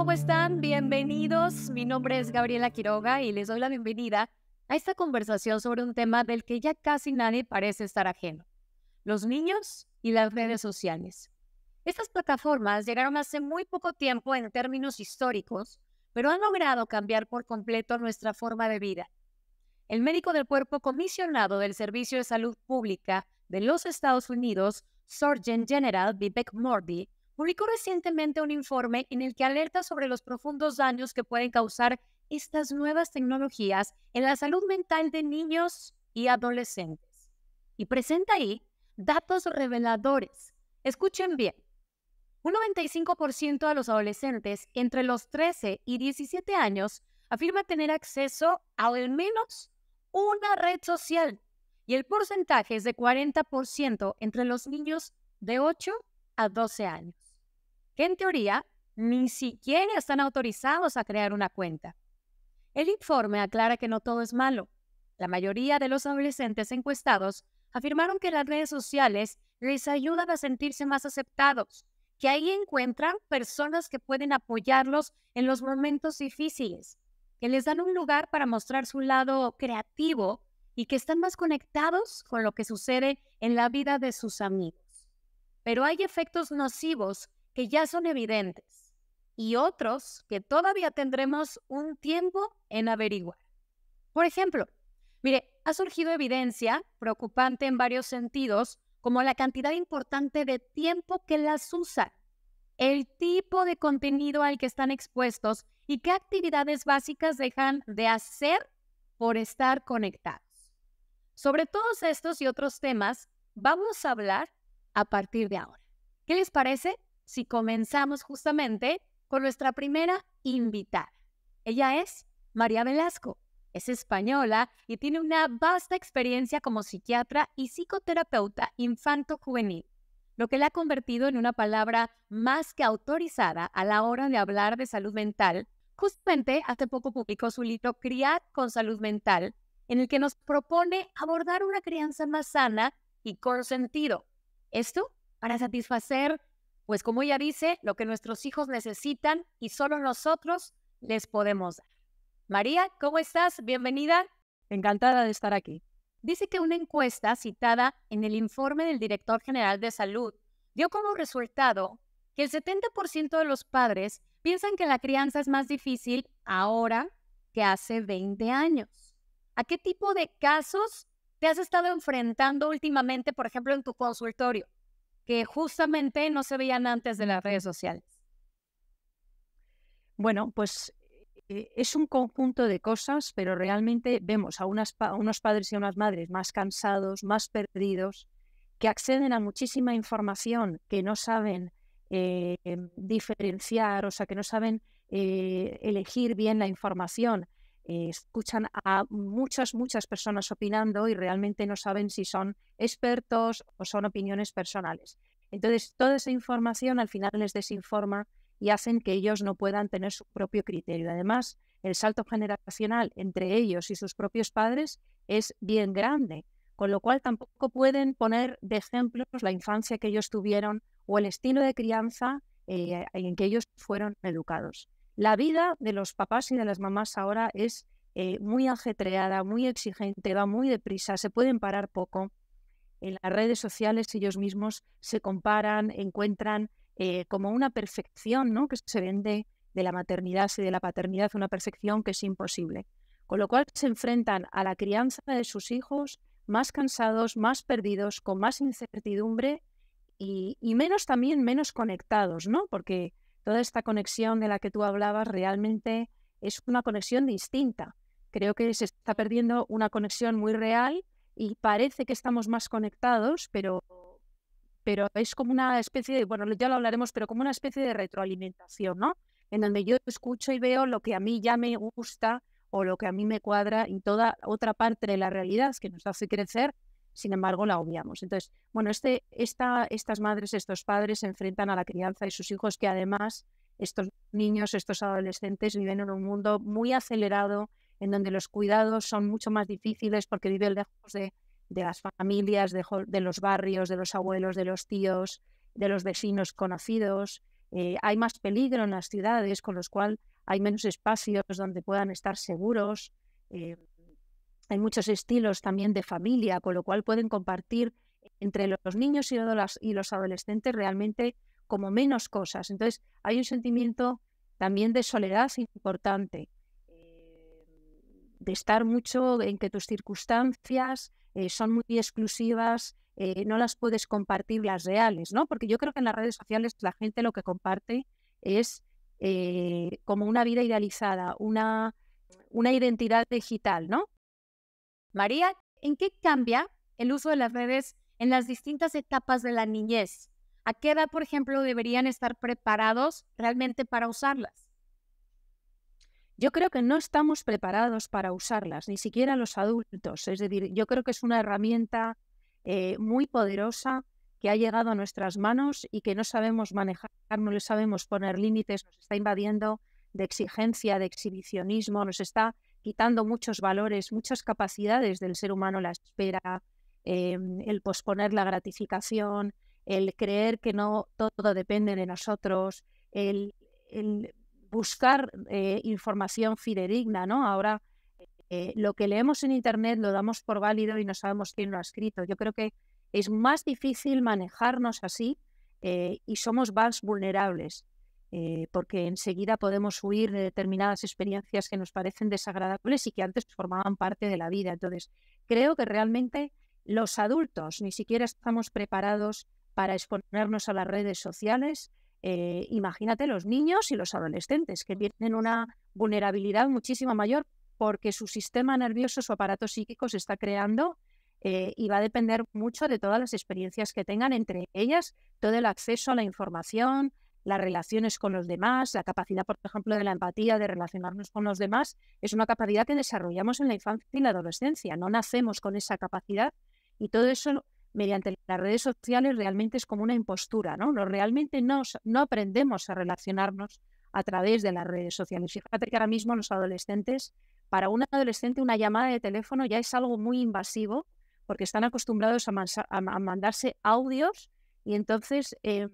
¿Cómo están? Bienvenidos. Mi nombre es Gabriela Quiroga y les doy la bienvenida a esta conversación sobre un tema del que ya casi nadie parece estar ajeno, los niños y las redes sociales. Estas plataformas llegaron hace muy poco tiempo en términos históricos, pero han logrado cambiar por completo nuestra forma de vida. El médico del cuerpo comisionado del Servicio de Salud Pública de los Estados Unidos, Surgeon General Vivek Murthy, publicó recientemente un informe en el que alerta sobre los profundos daños que pueden causar estas nuevas tecnologías en la salud mental de niños y adolescentes. Y presenta ahí datos reveladores. Escuchen bien. Un 95% de los adolescentes entre los 13 y 17 años afirma tener acceso a al menos una red social y el porcentaje es de 40% entre los niños de 8 a 12 años que en teoría ni siquiera están autorizados a crear una cuenta. El informe aclara que no todo es malo. La mayoría de los adolescentes encuestados afirmaron que las redes sociales les ayudan a sentirse más aceptados, que ahí encuentran personas que pueden apoyarlos en los momentos difíciles, que les dan un lugar para mostrar su lado creativo y que están más conectados con lo que sucede en la vida de sus amigos. Pero hay efectos nocivos que ya son evidentes y otros que todavía tendremos un tiempo en averiguar. Por ejemplo, mire, ha surgido evidencia preocupante en varios sentidos, como la cantidad importante de tiempo que las usan, el tipo de contenido al que están expuestos y qué actividades básicas dejan de hacer por estar conectados. Sobre todos estos y otros temas vamos a hablar a partir de ahora. ¿Qué les parece? si comenzamos justamente con nuestra primera invitada. Ella es María Velasco, es española y tiene una vasta experiencia como psiquiatra y psicoterapeuta infanto-juvenil, lo que la ha convertido en una palabra más que autorizada a la hora de hablar de salud mental. Justamente hace poco publicó su libro Criar con Salud Mental, en el que nos propone abordar una crianza más sana y con sentido. Esto para satisfacer pues como ella dice, lo que nuestros hijos necesitan y solo nosotros les podemos dar. María, ¿cómo estás? Bienvenida. Encantada de estar aquí. Dice que una encuesta citada en el informe del director general de salud dio como resultado que el 70% de los padres piensan que la crianza es más difícil ahora que hace 20 años. ¿A qué tipo de casos te has estado enfrentando últimamente, por ejemplo, en tu consultorio? que justamente no se veían antes de las redes sociales? Bueno, pues eh, es un conjunto de cosas, pero realmente vemos a, unos padres y unas madres más cansados, más perdidos, que acceden a muchísima información que no saben eh, diferenciar, o sea, que no saben eh, elegir bien la información, escuchan a muchas, muchas personas opinando y realmente no saben si son expertos o son opiniones personales. Entonces, toda esa información al final les desinforma y hacen que ellos no puedan tener su propio criterio. Además, el salto generacional entre ellos y sus propios padres es bien grande, con lo cual tampoco pueden poner de ejemplos la infancia que ellos tuvieron o el estilo de crianza eh, en que ellos fueron educados. La vida de los papás y de las mamás ahora es eh, muy ajetreada, muy exigente, va muy deprisa, se pueden parar poco. En las redes sociales ellos mismos se comparan, encuentran eh, como una perfección ¿no? que se vende de la maternidad y de la paternidad, una perfección que es imposible. Con lo cual se enfrentan a la crianza de sus hijos más cansados, más perdidos, con más incertidumbre y, y menos también, menos conectados, ¿no? Porque toda esta conexión de la que tú hablabas realmente es una conexión distinta. Creo que se está perdiendo una conexión muy real y parece que estamos más conectados, pero, es como una especie de, bueno, ya lo hablaremos, pero como una especie de retroalimentación, ¿no? En donde yo escucho y veo lo que a mí ya me gusta o lo que a mí me cuadra y toda otra parte de la realidad que nos hace crecer sin embargo la obviamos. Entonces, bueno, este, esta, estas madres, estos padres se enfrentan a la crianza y sus hijos que además estos niños, estos adolescentes viven en un mundo muy acelerado en donde los cuidados son mucho más difíciles porque viven lejos de, de las familias, de, de, los barrios, de los abuelos, de los tíos, de los vecinos conocidos. Eh, hay más peligro en las ciudades, con los cuales hay menos espacios donde puedan estar seguros. Eh, hay muchos estilos también de familia, con lo cual pueden compartir entre los niños y los, adolescentes realmente como menos cosas. Entonces, hay un sentimiento también de soledad importante, eh, de estar mucho en que tus circunstancias eh, son muy exclusivas, eh, no las puedes compartir las reales, ¿no? Porque yo creo que en las redes sociales la gente lo que comparte es como una vida idealizada, una, una identidad digital, ¿no? María, ¿en qué cambia el uso de las redes en las distintas etapas de la niñez? ¿A qué edad, por ejemplo, deberían estar preparados realmente para usarlas? Yo creo que no estamos preparados para usarlas, ni siquiera los adultos. Es decir, yo creo que es una herramienta eh, muy poderosa que ha llegado a nuestras manos y que no sabemos manejar, no le sabemos poner límites, nos está invadiendo de exigencia, de exhibicionismo, nos está quitando muchos valores, muchas capacidades del ser humano, la espera, eh, el posponer la gratificación, el creer que no todo depende de nosotros, el, buscar eh, información fidedigna, ¿no? Ahora eh, lo que leemos en Internet lo damos por válido y no sabemos quién lo ha escrito. Yo creo que es más difícil manejarnos así y somos más vulnerables. Eh, porque enseguida podemos huir de determinadas experiencias que nos parecen desagradables y que antes formaban parte de la vida. Entonces, creo que realmente los adultos ni siquiera estamos preparados para exponernos a las redes sociales. Eh, imagínate los niños y los adolescentes que tienen una vulnerabilidad muchísimo mayor porque su sistema nervioso, su aparato psíquico se está creando eh, y va a depender mucho de todas las experiencias que tengan, entre ellas todo el acceso a la información, las relaciones con los demás, la capacidad, por ejemplo, de la empatía, de relacionarnos con los demás, es una capacidad que desarrollamos en la infancia y la adolescencia. No nacemos con esa capacidad y todo eso mediante las redes sociales realmente es como una impostura, ¿no? realmente no, no aprendemos a relacionarnos a través de las redes sociales. Fíjate que ahora mismo los adolescentes, para un adolescente una llamada de teléfono ya es algo muy invasivo porque están acostumbrados a, mandarse audios y entonces eh,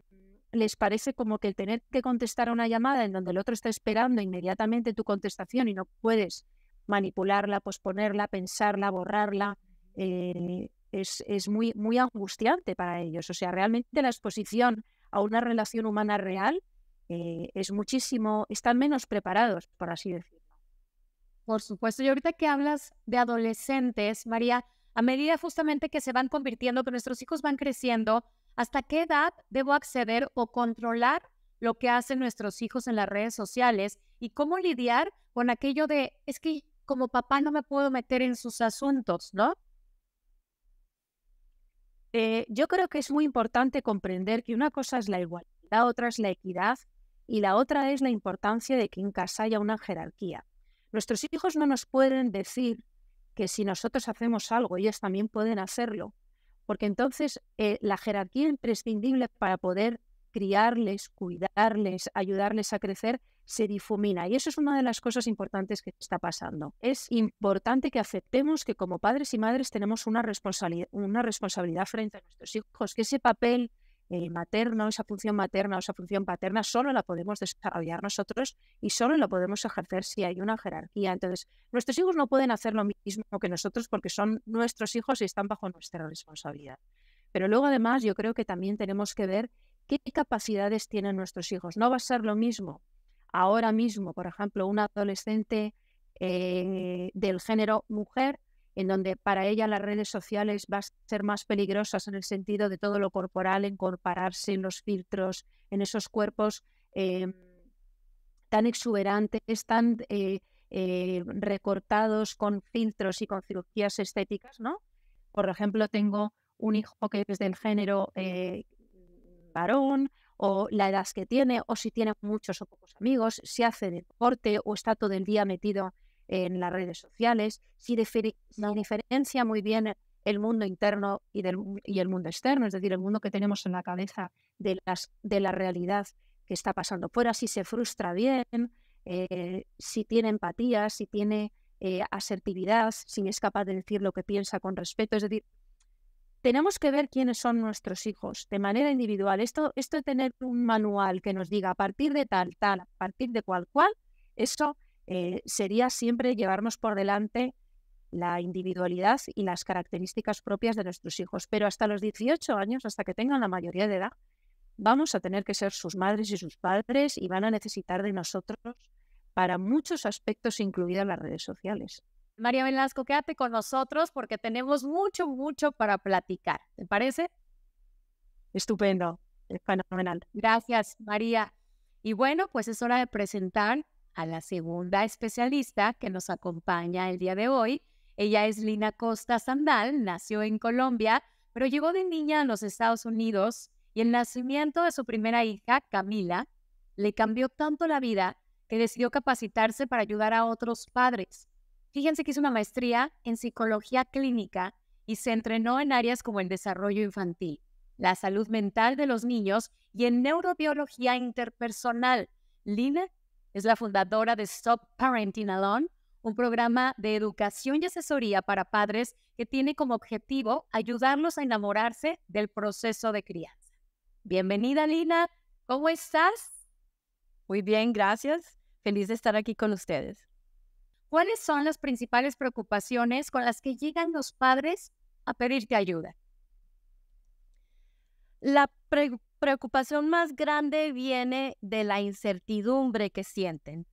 les parece como que el tener que contestar a una llamada en donde el otro está esperando inmediatamente tu contestación y no puedes manipularla, posponerla, pensarla, borrarla, eh, es, muy, muy angustiante para ellos. O sea, realmente la exposición a una relación humana real eh, es muchísimo, están menos preparados, por así decirlo. Por supuesto, y ahorita que hablas de adolescentes, María, a medida justamente que se van convirtiendo, que nuestros hijos van creciendo, ¿Hasta qué edad debo acceder o controlar lo que hacen nuestros hijos en las redes sociales? ¿Y cómo lidiar con aquello de, es que como papá no me puedo meter en sus asuntos, ¿no? Eh, yo creo que es muy importante comprender que una cosa es la igualdad, otra es la equidad y la otra es la importancia de que en casa haya una jerarquía. Nuestros hijos no nos pueden decir que si nosotros hacemos algo, ellos también pueden hacerlo, porque entonces eh, la jerarquía imprescindible para poder criarles, cuidarles, ayudarles a crecer, se difumina. Y eso es una de las cosas importantes que está pasando. Es importante que aceptemos que como padres y madres tenemos una, responsabilidad, una responsabilidad frente a nuestros hijos, que ese papel materno, esa función materna o esa función paterna, solo la podemos desarrollar nosotros y solo la podemos ejercer si hay una jerarquía. Entonces, nuestros hijos no pueden hacer lo mismo que nosotros porque son nuestros hijos y están bajo nuestra responsabilidad. Pero luego, además, yo creo que también tenemos que ver qué capacidades tienen nuestros hijos. No va a ser lo mismo ahora mismo, por ejemplo, un adolescente eh, del género mujer en donde para ella las redes sociales van a ser más peligrosas en el sentido de todo lo corporal, en compararse en los filtros, en esos cuerpos em, tan exuberantes, tan eh, eh, recortados con filtros y con cirugías estéticas, ¿no? Por ejemplo, tengo un hijo que es del género eh, varón, o la edad que tiene, o si tiene muchos o pocos amigos, si hace deporte o está todo el día metido en las redes sociales, si, si diferencia muy bien el mundo interno y, del, y, el mundo externo, es decir, el mundo que tenemos en la cabeza de, las, de la realidad que está pasando fuera, si se frustra bien, eh, si tiene empatía, si tiene eh, asertividad, si es capaz de decir lo que piensa con respeto, es decir, tenemos que ver quiénes son nuestros hijos de manera individual. Esto, esto de tener un manual que nos diga a partir de tal, tal, a partir de cual, cual, eso eh, sería siempre llevarnos por delante la individualidad y las características propias de nuestros hijos. Pero hasta los 18 años, hasta que tengan la mayoría de edad, vamos a tener que ser sus madres y sus padres y van a necesitar de nosotros para muchos aspectos, incluidas las redes sociales. María Velasco, quédate con nosotros porque tenemos mucho, mucho para platicar. ¿Te parece? Estupendo, es fenomenal. Gracias, María. Y bueno, pues es hora de presentar a la segunda especialista que nos acompaña el día de hoy. Ella es Lina Costa Sandal, nació en Colombia, pero llegó de niña a los Estados Unidos y el nacimiento de su primera hija, Camila, le cambió tanto la vida que decidió capacitarse para ayudar a otros padres. Fíjense que hizo una maestría en psicología clínica y se entrenó en áreas como el desarrollo infantil, la salud mental de los niños y en neurobiología interpersonal. Lina es la fundadora de Stop Parenting Alone, un programa de educación y asesoría para padres que tiene como objetivo ayudarlos a enamorarse del proceso de crianza. Bienvenida, Lina. ¿Cómo estás? Muy bien, gracias. Feliz de estar aquí con ustedes. ¿Cuáles son las principales preocupaciones con las que llegan los padres a pedirte ayuda? La preocupación más grande viene de la incertidumbre que sienten,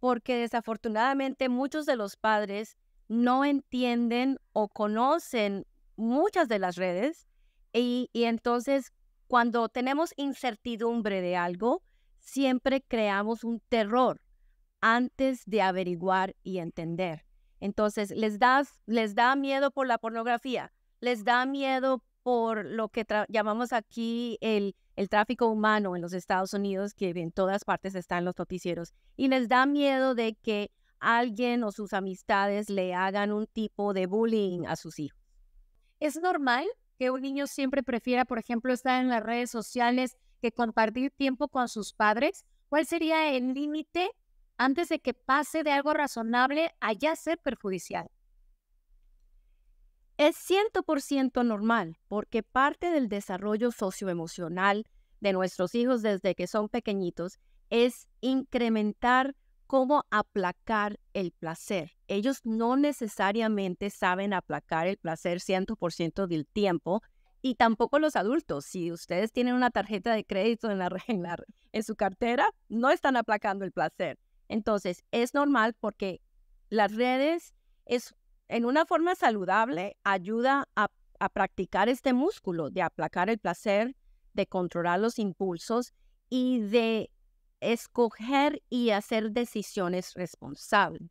porque desafortunadamente muchos de los padres no entienden o conocen muchas de las redes y, entonces cuando tenemos incertidumbre de algo, siempre creamos un terror antes de averiguar y entender. Entonces, les, les da miedo por la pornografía, les da miedo por lo que llamamos aquí el, tráfico humano en los Estados Unidos, que en todas partes están los noticieros, y les da miedo de que alguien o sus amistades le hagan un tipo de bullying a sus hijos. Es normal que un niño siempre prefiera, por ejemplo, estar en las redes sociales que compartir tiempo con sus padres. ¿Cuál sería el límite antes de que pase de algo razonable a ya ser perjudicial? es 100% normal porque parte del desarrollo socioemocional de nuestros hijos desde que son pequeñitos es incrementar cómo aplacar el placer. Ellos no necesariamente saben aplacar el placer 100% del tiempo y tampoco los adultos. Si ustedes tienen una tarjeta de crédito en, la, en su cartera, no están aplacando el placer. Entonces, es normal porque las redes es en una forma saludable ayuda a, practicar este músculo de aplacar el placer, de controlar los impulsos y de escoger y hacer decisiones responsables.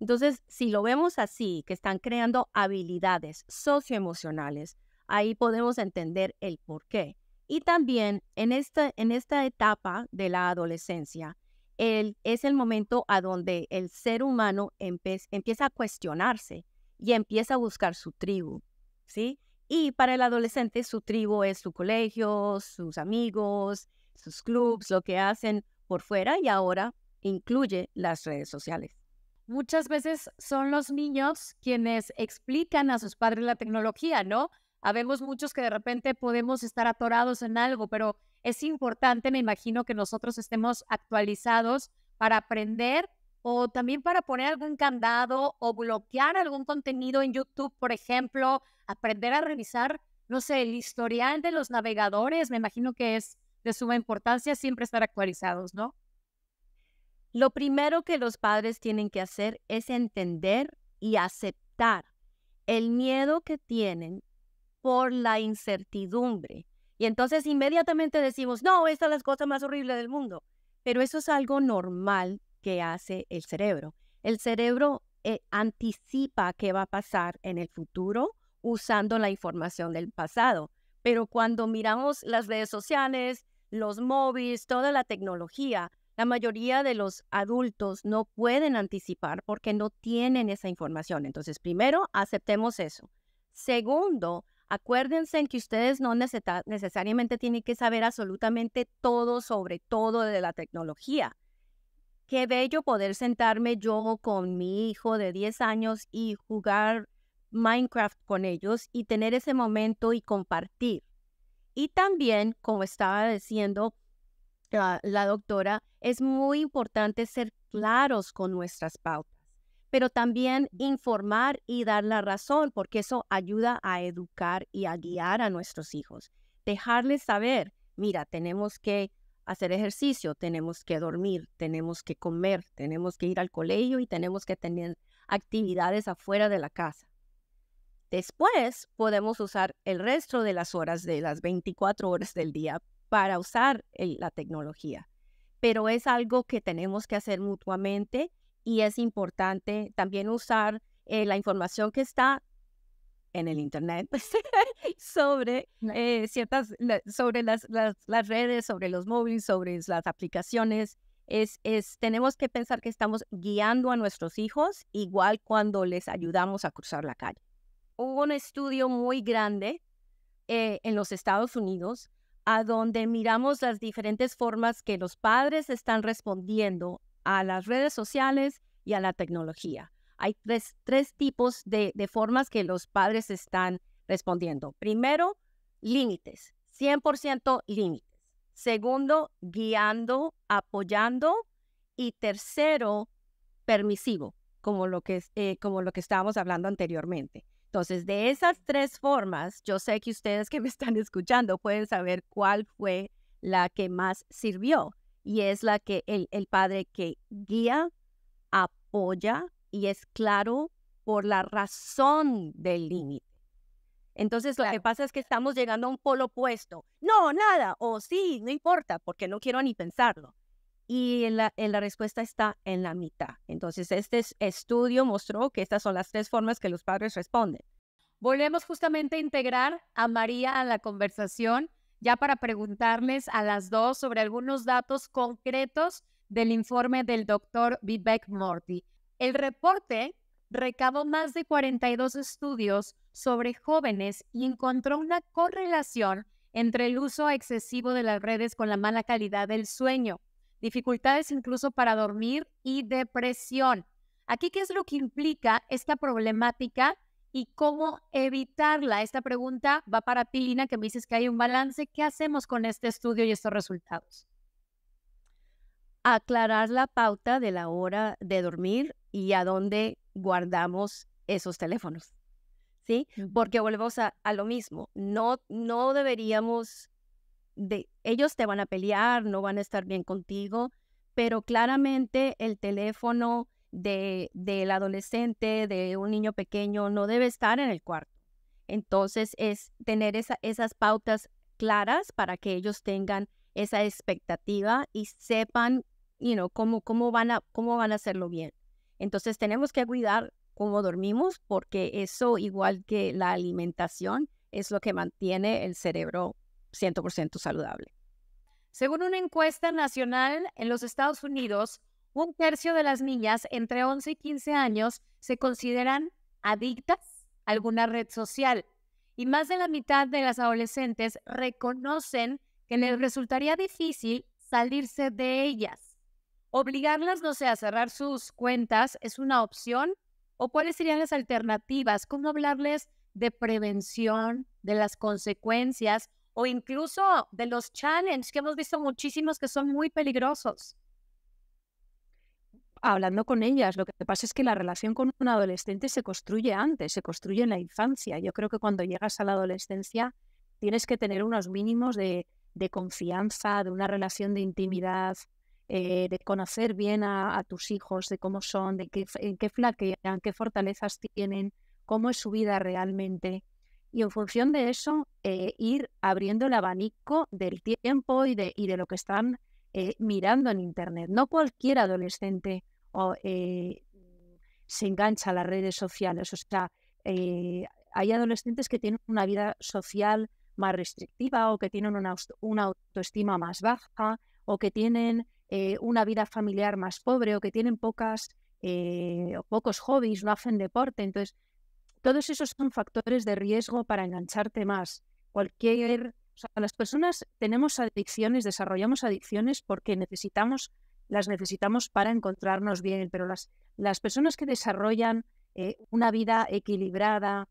Entonces, si lo vemos así, que están creando habilidades socioemocionales, ahí podemos entender el por qué. Y también en esta, en esta etapa de la adolescencia, es el momento a donde el ser humano empieza a cuestionarse y empieza a buscar su tribu, ¿sí? Y para el adolescente su tribu es su colegio, sus amigos, sus clubs, lo que hacen por fuera y ahora incluye las redes sociales. Muchas veces son los niños quienes explican a sus padres la tecnología, ¿no? Habemos muchos que de repente podemos estar atorados en algo, pero es importante, me imagino, que nosotros estemos actualizados para aprender o también para poner algún candado o bloquear algún contenido en YouTube, por ejemplo, aprender a revisar, no sé, el historial de los navegadores, me imagino que es de suma importancia siempre estar actualizados, ¿no? Lo primero que los padres tienen que hacer es entender y aceptar el miedo que tienen por la incertidumbre. Y entonces inmediatamente decimos, no, esta es la cosa más horrible del mundo. Pero eso es algo normal hace el cerebro. El cerebro eh, anticipa qué va a pasar en el futuro usando la información del pasado. Pero cuando miramos las redes sociales, los móviles, toda la tecnología, la mayoría de los adultos no pueden anticipar porque no tienen esa información. Entonces, primero, aceptemos eso. Segundo, acuérdense en que ustedes no necesariamente tienen que saber absolutamente todo sobre todo de la tecnología qué bello poder sentarme yo con mi hijo de 10 años y jugar Minecraft con ellos y tener ese momento y compartir. Y también, como estaba diciendo la, ah, la doctora, es muy importante ser claros con nuestras pautas, pero también informar y dar la razón, porque eso ayuda a educar y a guiar a nuestros hijos. Dejarles saber, mira, tenemos que hacer ejercicio, tenemos que dormir, tenemos que comer, tenemos que ir al colegio y tenemos que tener actividades afuera de la casa. Después podemos usar el resto de las horas de las 24 horas del día para usar la tecnología. Pero es algo que tenemos que hacer mutuamente y es importante también usar eh, la información que está en el Internet sobre eh, ciertas, sobre las, redes, sobre los móviles, sobre las aplicaciones. Es, es, tenemos que pensar que estamos guiando a nuestros hijos igual cuando les ayudamos a cruzar la calle. Hubo un estudio muy grande eh, en los Estados Unidos a donde miramos las diferentes formas que los padres están respondiendo a las redes sociales y a la tecnología hay tres, tipos de, formas que los padres están respondiendo. Primero, límites, 100% límites. Segundo, guiando, apoyando. Y tercero, permisivo, como lo que, eh, como lo que estábamos hablando anteriormente. Entonces, de esas tres formas, yo sé que ustedes que me están escuchando pueden saber cuál fue la que más sirvió. Y es la que el padre que guía, apoya y es claro por la razón del límite. Entonces lo que pasa es que estamos llegando a un polo opuesto. No, nada, o sí, no importa, porque no quiero ni pensarlo. Y la, respuesta está en la mitad. Entonces este estudio mostró que estas son las tres formas que los padres responden. Volvemos justamente a integrar a María a la conversación, ya para preguntarles a las dos sobre algunos datos concretos del informe del doctor Vivek Morty. El reporte recabó más de 42 estudios sobre jóvenes y encontró una correlación entre el uso excesivo de las redes con la mala calidad del sueño, dificultades incluso para dormir y depresión. Aquí, ¿qué es lo que implica esta problemática y cómo evitarla? Esta pregunta va para Pilina que me dices que hay un balance. ¿Qué hacemos con este estudio y estos resultados? aclarar la pauta de la hora de dormir y a dónde guardamos esos teléfonos. ¿Sí? Porque volvemos a, lo mismo. No, no deberíamos de, ellos te van a pelear, no van a estar bien contigo, pero claramente el teléfono de, del adolescente, de un niño pequeño, no debe estar en el cuarto. Entonces es tener esas pautas claras para que ellos tengan esa expectativa y sepan cómo, van cómo van a hacerlo bien. Entonces tenemos que cuidar cómo dormimos porque eso, igual que la alimentación, es lo que mantiene el cerebro 100% saludable. Según una encuesta nacional en los Estados Unidos, un tercio de las niñas entre 11 y 15 años se consideran adictas a alguna red social y más de la mitad de las adolescentes reconocen que les resultaría difícil salirse de ellas. Obligarlas, no sé, a cerrar sus cuentas es una opción. ¿O cuáles serían las alternativas? ¿Cómo hablarles de prevención, de las consecuencias o incluso de los challenges que hemos visto muchísimos que son muy peligrosos? hablando con ellas. Lo que pasa es que la relación con un adolescente se construye antes, se construye en la infancia. Yo creo que cuando llegas a la adolescencia tienes que tener unos mínimos de, de confianza, de una relación de intimidad, eh, de conocer bien a, tus hijos, de cómo son, de qué, en qué flaquean, qué fortalezas tienen, cómo es su vida realmente. Y en función de eso, eh, ir abriendo el abanico del tiempo y de, lo que están eh, mirando en Internet. No cualquier adolescente se engancha a las redes sociales. O sea, hay adolescentes que tienen una vida social más restrictiva o que tienen una, una autoestima más baja o que tienen eh, una vida familiar más pobre o que tienen pocas, eh, o pocos hobbies, no hacen deporte. Entonces, todos esos son factores de riesgo para engancharte más. Cualquier, las personas tenemos adicciones, desarrollamos adicciones porque necesitamos, las necesitamos para encontrarnos bien, pero las, personas que desarrollan eh, una vida equilibrada,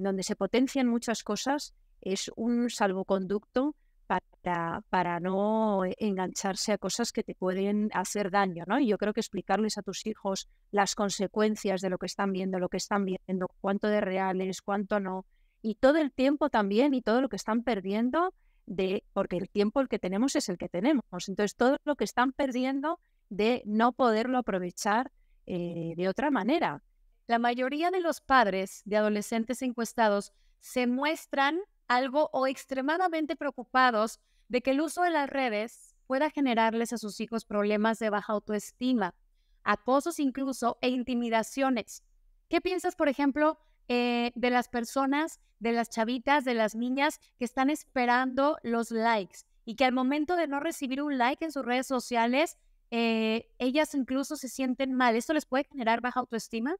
donde se potencian muchas cosas, es un salvoconducto para, para no e, engancharse a cosas que te pueden hacer daño, ¿no? Y yo creo que explicarles a tus hijos las consecuencias de lo que están viendo, lo que están viendo, cuánto de real cuánto no, y todo el tiempo también y todo lo que están perdiendo de, porque el tiempo el que tenemos es el que tenemos, entonces todo lo que están perdiendo de no poderlo aprovechar eh, de otra manera. La mayoría de los padres de adolescentes encuestados se muestran algo o extremadamente preocupados de que el uso de las redes pueda generarles a sus hijos problemas de baja autoestima, acosos incluso e intimidaciones. ¿Qué piensas, por ejemplo, eh, de las personas, de las chavitas, de las niñas que están esperando los likes y que al momento de no recibir un like en sus redes sociales, eh, ellas incluso se sienten mal? ¿Esto les puede generar baja autoestima?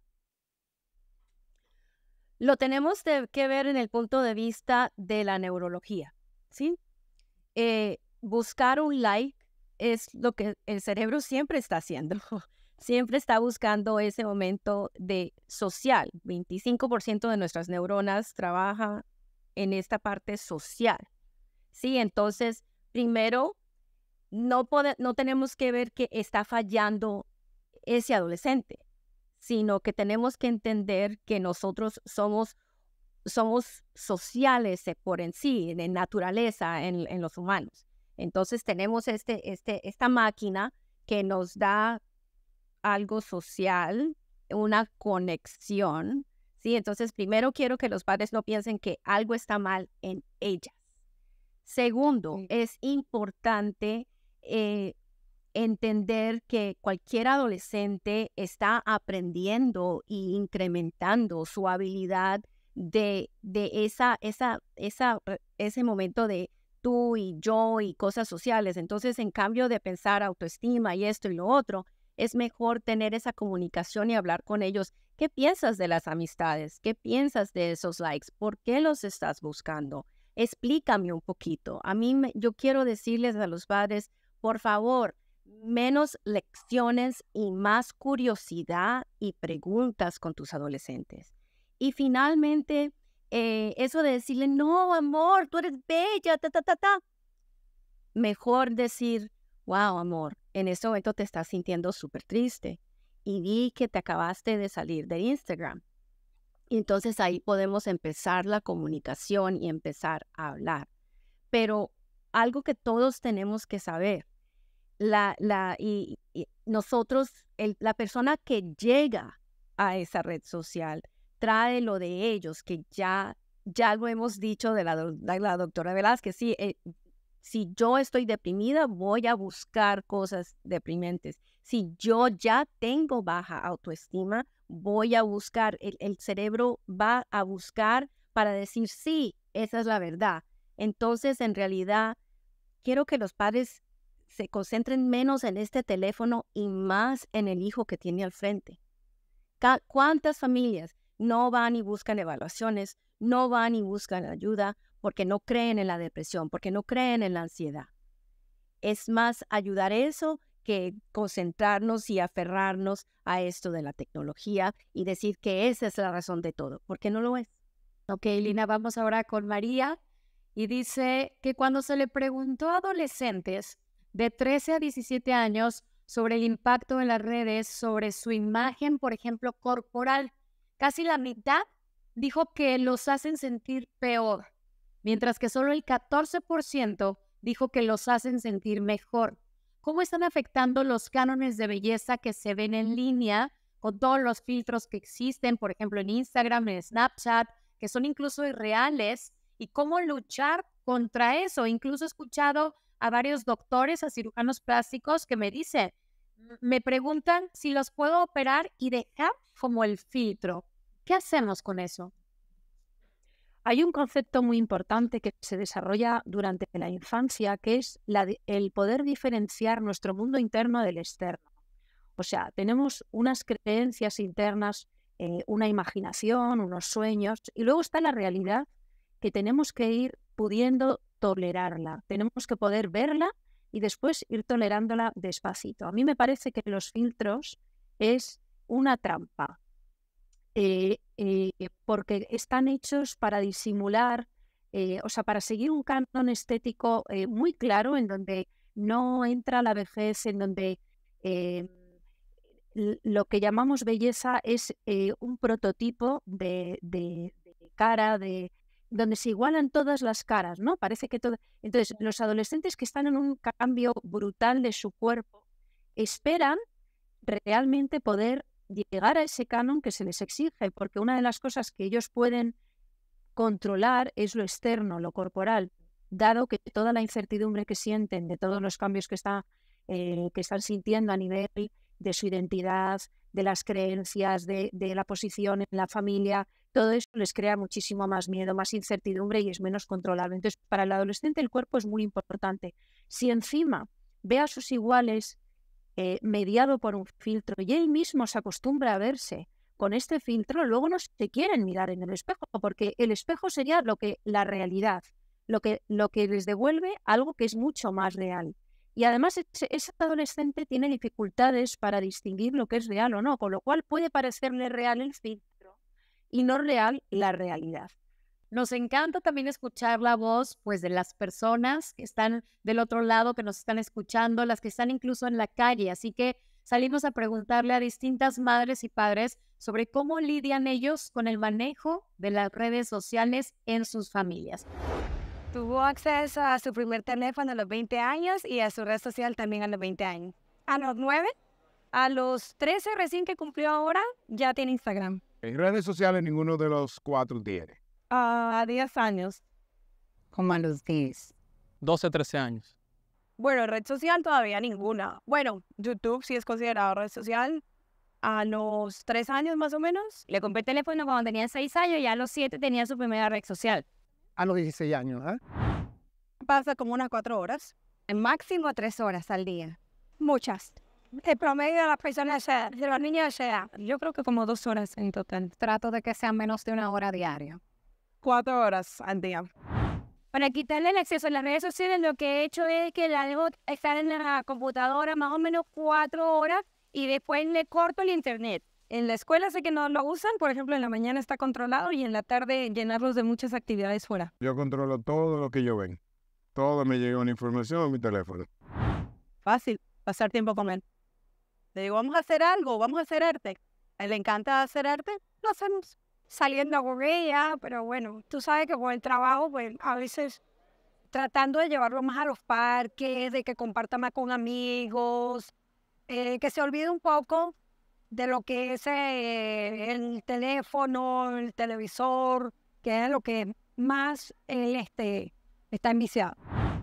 lo tenemos que ver en el punto de vista de la neurología, ¿sí? Eh, buscar un like es lo que el cerebro siempre está haciendo. Siempre está buscando ese momento de social. 25% de nuestras neuronas trabaja en esta parte social. Sí, entonces, primero, no, no tenemos que ver que está fallando ese adolescente sino que tenemos que entender que nosotros somos, somos sociales eh, por en sí, de naturaleza en, los humanos. Entonces tenemos este, este, esta máquina que nos da algo social, una conexión, ¿sí? Entonces primero quiero que los padres no piensen que algo está mal en ellas. Segundo, es importante eh, entender que cualquier adolescente está aprendiendo y incrementando su habilidad de, de esa, esa, esa, eh, ese momento de tú y yo y cosas sociales. Entonces, en cambio de pensar autoestima y esto y lo otro, es mejor tener esa comunicación y hablar con ellos. ¿Qué piensas de las amistades? ¿Qué piensas de esos likes? ¿Por qué los estás buscando? Explícame un poquito. A mí, yo quiero decirles a los padres, por favor, menos lecciones y más curiosidad y preguntas con tus adolescentes. Y finalmente, eh, eso de decirle, no, amor, tú eres bella, ta, ta, ta, ta. Mejor decir, wow, amor, en este momento te estás sintiendo súper triste y vi que te acabaste de salir de Instagram. entonces ahí podemos empezar la comunicación y empezar a hablar. Pero algo que todos tenemos que saber la, y, nosotros, la persona que llega a esa red social trae lo de ellos, que ya, ya lo hemos dicho de la, doctora Velázquez, sí, eh, si yo estoy deprimida, voy a buscar cosas deprimentes. Si yo ya tengo baja autoestima, voy a buscar, el cerebro va a buscar para decir, sí, esa es la verdad. Entonces, en realidad, quiero que los padres se concentren menos en este teléfono y más en el hijo que tiene al frente. ¿Cuántas familias no van y buscan evaluaciones, no van y buscan ayuda porque no creen en la depresión, porque no creen en la ansiedad? Es más ayudar eso que concentrarnos y aferrarnos a esto de la tecnología y decir que esa es la razón de todo, porque no lo es. Ok, Lina, vamos ahora con María y dice que cuando se le preguntó a adolescentes de 13 a 17 años sobre el impacto de las redes, sobre su imagen, por ejemplo, corporal. Casi la mitad dijo que los hacen sentir peor, mientras que solo el 14% dijo que los hacen sentir mejor. ¿Cómo están afectando los cánones de belleza que se ven en línea con todos los filtros que existen, por ejemplo, en Instagram, en Snapchat, que son incluso irreales? ¿Y cómo luchar contra eso? Incluso he escuchado a varios doctores, a cirujanos plásticos que me dicen, me preguntan si los puedo operar y dejar como el filtro. ¿Qué hacemos con eso? Hay un concepto muy importante que se desarrolla durante la infancia, que es el poder diferenciar nuestro mundo interno del externo. O sea, tenemos unas creencias internas, eh, una imaginación, unos sueños, y luego está la realidad que tenemos que ir pudiendo tolerarla. Tenemos que poder verla y después ir tolerándola despacito. A mí me parece que los filtros es una trampa, eh, eh, porque están hechos para disimular, eh, o sea, para seguir un canon estético muy claro en donde no entra la vejez, en donde lo que llamamos belleza es un prototipo de cara, de, donde se igualan todas las caras, ¿no? Parece que todo... Entonces, los adolescentes que están en un cambio brutal de su cuerpo esperan realmente poder llegar a ese canon que se les exige, porque una de las cosas que ellos pueden controlar es lo externo, lo corporal, dado que toda la incertidumbre que sienten de todos los cambios que, está, eh, que están sintiendo a nivel de su identidad, de las creencias, de la posición en la familia, todo eso les crea muchísimo más miedo, más incertidumbre y es menos controlable. Entonces, para el adolescente el cuerpo es muy importante. Si encima ve a sus iguales eh, mediado por un filtro y él mismo se acostumbra a verse con este filtro, luego no se quieren mirar en el espejo, porque el espejo sería lo que la realidad, lo que, lo que les devuelve algo que es mucho más real. Y además ese, adolescente tiene dificultades para distinguir lo que es real o no, con lo cual puede parecerle real el filtro, y no real la realidad. Nos encanta también escuchar la voz pues de las personas que están del otro lado, que nos están escuchando, las que están incluso en la calle. Así que salimos a preguntarle a distintas madres y padres sobre cómo lidian ellos con el manejo de las redes sociales en sus familias. Tuvo acceso a su primer teléfono a los 20 años y a su red social también a los 20 años. A los 9, a los 13 recién que cumplió ahora, ya tiene Instagram redes sociales ninguno de los cuatro tiene. Ah, a 10 años. Como a los 10. 12, 13 años. Bueno, red social todavía ninguna. Bueno, YouTube sí es considerado red social. A los 3 años más o menos. Le compré el teléfono cuando tenía 6 años y a los 7 tenía su primera red social. A los 16 años, ¿eh? Pasa como unas 4 horas. en máximo 3 horas al día. Muchas el promedio de las personas de, de los niños de Yo creo que como dos horas en total. Trato de que sea menos de una hora diaria. Cuatro horas al día. Para quitarle el acceso a las redes sociales, lo que he hecho es que la dejo estar en la computadora más o menos cuatro horas y después le corto el internet. En la escuela sé que no lo usan, por ejemplo, en la mañana está controlado y en la tarde llenarlos de muchas actividades fuera. Yo controlo todo lo que yo ven. Todo me llega una información a mi teléfono. Fácil, pasar tiempo con él. Le digo, vamos a hacer algo, vamos a hacer arte. A él le encanta hacer arte, lo hacemos. Saliendo a ella, pero bueno, tú sabes que con el trabajo, pues a veces tratando de llevarlo más a los parques, de que comparta más con amigos, eh, que se olvide un poco de lo que es eh, el teléfono, el televisor, que es lo que más él este, está enviciado.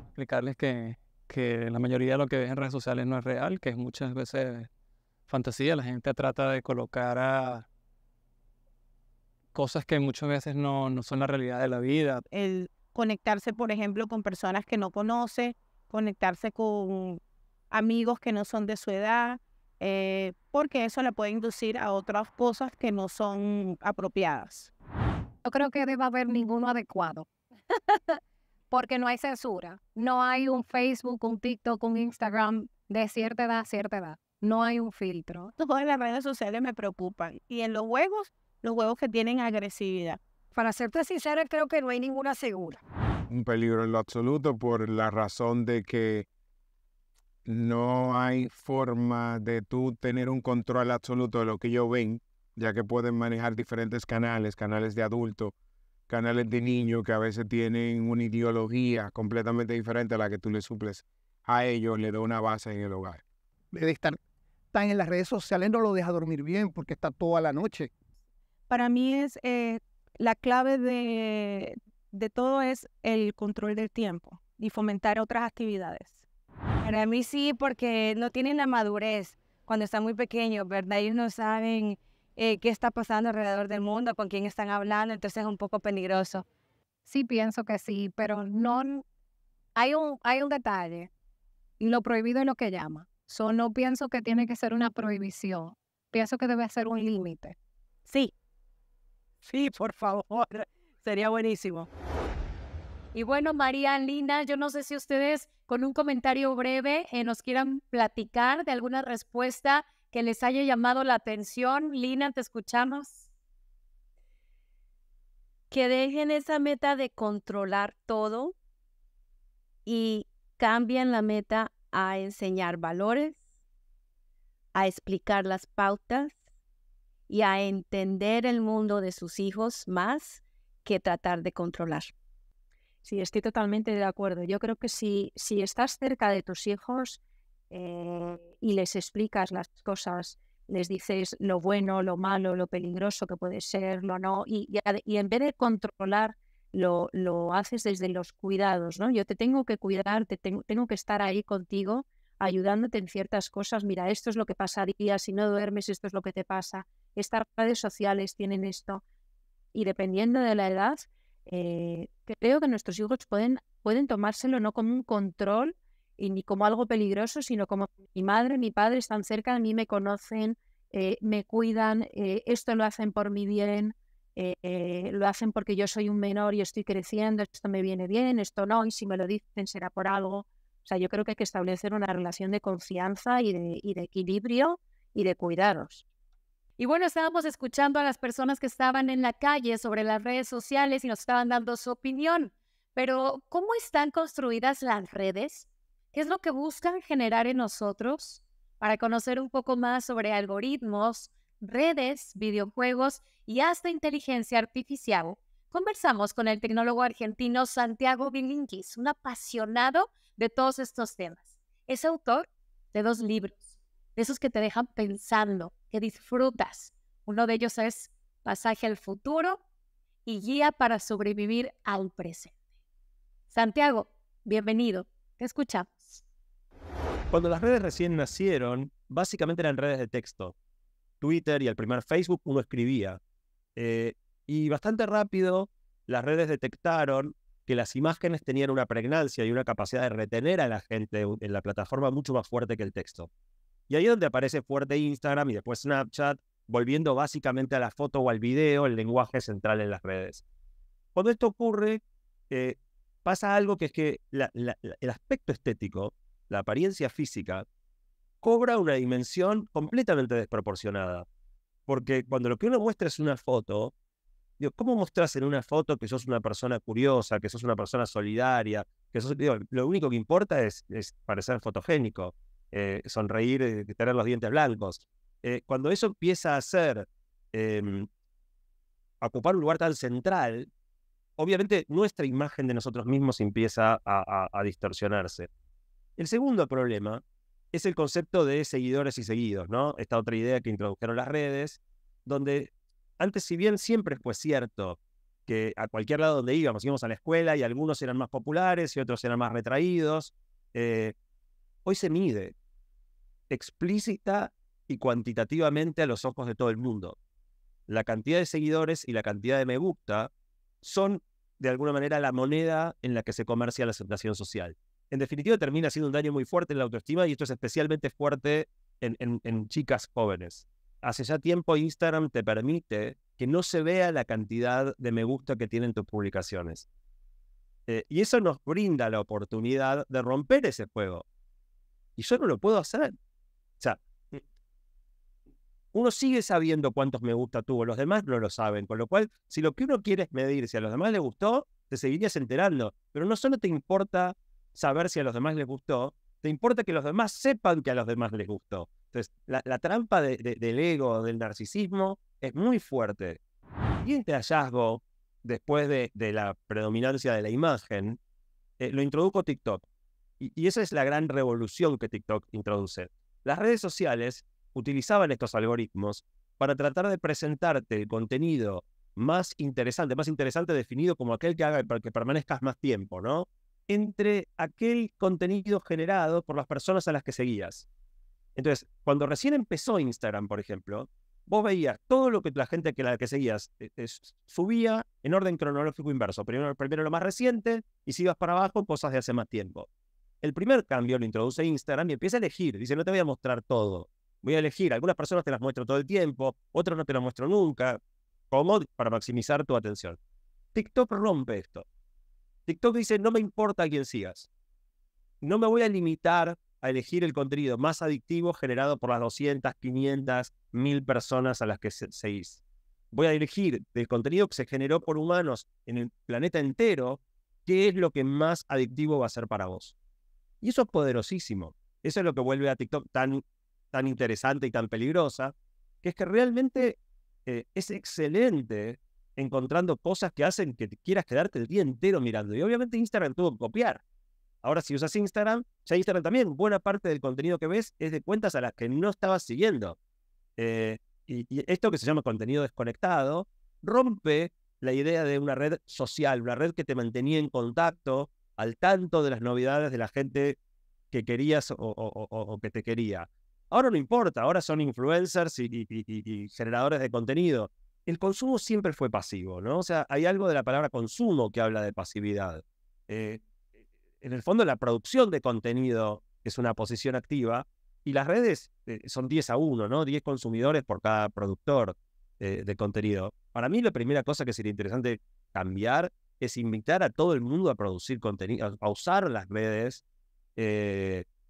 Explicarles que, que la mayoría de lo que ves en redes sociales no es real, que muchas veces fantasía, la gente trata de colocar a cosas que muchas veces no, no son la realidad de la vida. El conectarse, por ejemplo, con personas que no conoce, conectarse con amigos que no son de su edad, eh, porque eso le puede inducir a otras cosas que no son apropiadas. Yo creo que debe haber ninguno adecuado, porque no hay censura. No hay un Facebook, un TikTok, un Instagram de cierta edad cierta edad. No hay un filtro. Todas las redes sociales me preocupan. Y en los juegos, los juegos que tienen agresividad. Para serte sincera, creo que no hay ninguna segura. Un peligro en lo absoluto por la razón de que no hay forma de tú tener un control absoluto de lo que ellos ven, ya que pueden manejar diferentes canales, canales de adultos, canales de niños que a veces tienen una ideología completamente diferente a la que tú le suples a ellos, le da una base en el hogar. Debe estar están en las redes sociales no lo deja dormir bien porque está toda la noche. Para mí es eh, la clave de, todo es el control del tiempo y fomentar otras actividades. Para mí sí, porque no tienen la madurez cuando están muy pequeños, ¿verdad? Ellos no saben eh, qué está pasando alrededor del mundo, con quién están hablando, entonces es un poco peligroso. Sí, pienso que sí, pero no... Hay un, hay un detalle, lo prohibido es lo que llama. So, no pienso que tiene que ser una prohibición. Pienso que debe ser un límite. Sí. Sí, por favor. Sería buenísimo. Y bueno, María Lina, yo no sé si ustedes con un comentario breve eh, nos quieran platicar de alguna respuesta que les haya llamado la atención. Lina, te escuchamos. Que dejen esa meta de controlar todo y cambien la meta a enseñar valores, a explicar las pautas y a entender el mundo de sus hijos más que tratar de controlar. Sí, estoy totalmente de acuerdo. Yo creo que si, si estás cerca de tus hijos eh, y les explicas las cosas, les dices lo bueno, lo malo, lo peligroso que puede ser, lo no, y en vez de controlar lo, haces desde los cuidados, ¿no? Yo te tengo que cuidar, te tengo, que estar ahí contigo, ayudándote en ciertas cosas. Mira, esto es lo que pasaría si no duermes, esto es lo que te pasa. Estas redes sociales tienen esto. Y dependiendo de la edad, eh, creo que nuestros hijos pueden, pueden tomárselo no como un control y ni como algo peligroso, sino como mi madre, mi padre están cerca de mí, me conocen, eh, me cuidan, eh, esto lo hacen por mi bien, eh, eh, lo hacen porque yo soy un menor y estoy creciendo, esto me viene bien, esto no, y si me lo dicen será por algo. O sea, yo creo que hay que establecer una relación de confianza y y de equilibrio y de cuidados. Y bueno, estábamos escuchando a las personas que estaban en la calle sobre las redes sociales y nos estaban dando su opinión. Pero, ¿cómo están construidas las redes? ¿Qué es lo que buscan generar en nosotros? Para conocer un poco más sobre algoritmos, redes, videojuegos y hasta inteligencia artificial, conversamos con el tecnólogo argentino Santiago Bilinkis, un apasionado de todos estos temas. Es autor de dos libros, de esos que te dejan pensando, que disfrutas. Uno de ellos es Pasaje al futuro y Guía para sobrevivir al presente. Santiago, bienvenido. Te escuchamos. Cuando las redes recién nacieron, básicamente eran redes de texto. Twitter y el primer Facebook uno escribía. Eh, y bastante rápido las redes detectaron que las imágenes tenían una pregnancia y una capacidad de retener a la gente en la plataforma mucho más fuerte que el texto. Y ahí es donde aparece fuerte Instagram y después Snapchat, volviendo básicamente a la foto o al video, el lenguaje central en las redes. Cuando esto ocurre, eh, pasa algo que es que el aspecto estético, la apariencia física, cobra una dimensión completamente desproporcionada. Porque cuando lo que uno muestra es una foto, digo, ¿cómo mostras en una foto que sos una persona curiosa, que sos una persona solidaria? Que sos, lo único que importa es, parecer fotogénico, eh, sonreír, eh, tener los dientes blancos. Eh, cuando eso empieza em, a ocupar un lugar tan central, obviamente nuestra imagen de nosotros mismos empieza a distorsionarse. El segundo problema es el concepto de seguidores y seguidos, ¿no? Esta otra idea que introdujeron las redes, donde antes, si bien siempre fue cierto que a cualquier lado donde íbamos, íbamos a la escuela y algunos eran más populares y otros eran más retraídos, eh, hoy se mide explícita y cuantitativamente a los ojos de todo el mundo. La cantidad de seguidores y la cantidad de me gusta son, de alguna manera, la moneda en la que se comercia la aceptación social en definitiva termina siendo un daño muy fuerte en la autoestima y esto es especialmente fuerte en, chicas jóvenes. Hace ya tiempo Instagram te permite que no se vea la cantidad de me gusta que tienen tus publicaciones. Eh, y eso nos brinda la oportunidad de romper ese juego. Y yo no lo puedo hacer. O sea, mm, uno sigue sabiendo cuántos me gusta tuvo, los demás no lo saben. Con lo cual, si lo que uno quiere es medir, si a los demás les gustó, te seguirías enterando. Pero no solo te importa saber si a los demás les gustó, te importa que los demás sepan que a los demás les gustó. Entonces, la, la trampa de, del ego, del narcisismo, es muy fuerte. Y este hallazgo, después de, de la predominancia de la imagen, eh, lo introdujo TikTok. Y, y esa es la gran revolución que TikTok introduce. Las redes sociales utilizaban estos algoritmos para tratar de presentarte el contenido más interesante, más interesante definido como aquel que haga para que permanezcas más tiempo, ¿no? entre aquel contenido generado por las personas a las que seguías. Entonces, cuando recién empezó Instagram, por ejemplo, vos veías todo lo que la gente que la que seguías eh, subía en orden cronológico inverso. Primero, primero lo más reciente y si ibas para abajo, cosas de hace más tiempo. El primer cambio lo introduce Instagram y empieza a elegir. Dice, no te voy a mostrar todo. Voy a elegir. Algunas personas te las muestro todo el tiempo, otras no te las muestro nunca. ¿Cómo? Para maximizar tu atención. TikTok rompe esto. TikTok dice, no me importa a quién sigas. No me voy a limitar a elegir el contenido más adictivo generado por las 200, 500, 1000 personas a las que seguís. Voy a elegir del contenido que se generó por humanos en el planeta entero, qué es lo que más adictivo va a ser para vos. Y eso es poderosísimo. Eso es lo que vuelve a TikTok tan, tan interesante y tan peligrosa, que es que realmente eh, es excelente encontrando cosas que hacen que quieras quedarte el día entero mirando. Y obviamente Instagram tuvo que copiar. Ahora, si usas Instagram, ya Instagram también, buena parte del contenido que ves es de cuentas a las que no estabas siguiendo. Eh, y, esto que se llama contenido desconectado rompe la idea de una red social, una red que te mantenía en contacto, al tanto de las novedades de la gente que querías o, que te quería. Ahora no importa, ahora son influencers y generadores de contenido el consumo siempre fue pasivo, ¿no? O sea, hay algo de la palabra consumo que habla de pasividad. Eh, en el fondo, la producción de contenido es una posición activa y las redes eh, son 10 a 1, ¿no? 10 consumidores por cada productor eh, de contenido. Para mí, la primera cosa que sería interesante cambiar es invitar a todo el mundo a producir contenido, a usar las redes,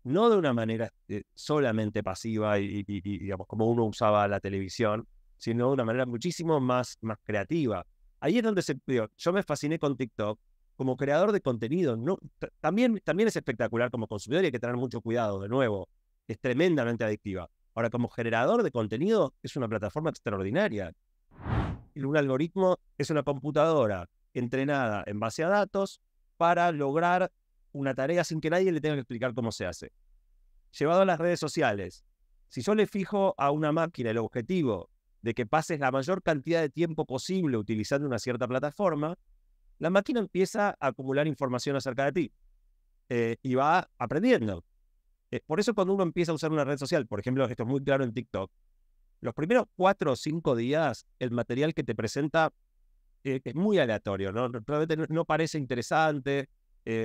no de una manera solamente pasiva y, y digamos, como uno usaba la televisión, sino de una manera muchísimo más, más creativa. Ahí es donde se, yo me fasciné con TikTok como creador de contenido. No, también, también es espectacular como consumidor y hay que tener mucho cuidado, de nuevo. Es tremendamente adictiva. Ahora, como generador de contenido, es una plataforma extraordinaria. Un algoritmo es una computadora entrenada en base a datos para lograr una tarea sin que nadie le tenga que explicar cómo se hace. Llevado a las redes sociales, si yo le fijo a una máquina el objetivo de que pases la mayor cantidad de tiempo posible utilizando una cierta plataforma, la máquina empieza a acumular información acerca de ti eh, y va aprendiendo. Eh, por eso cuando uno empieza a usar una red social, por ejemplo, esto es muy claro en TikTok, los primeros cuatro o cinco días el material que te presenta eh, es muy aleatorio, ¿no? Realmente no, parece interesante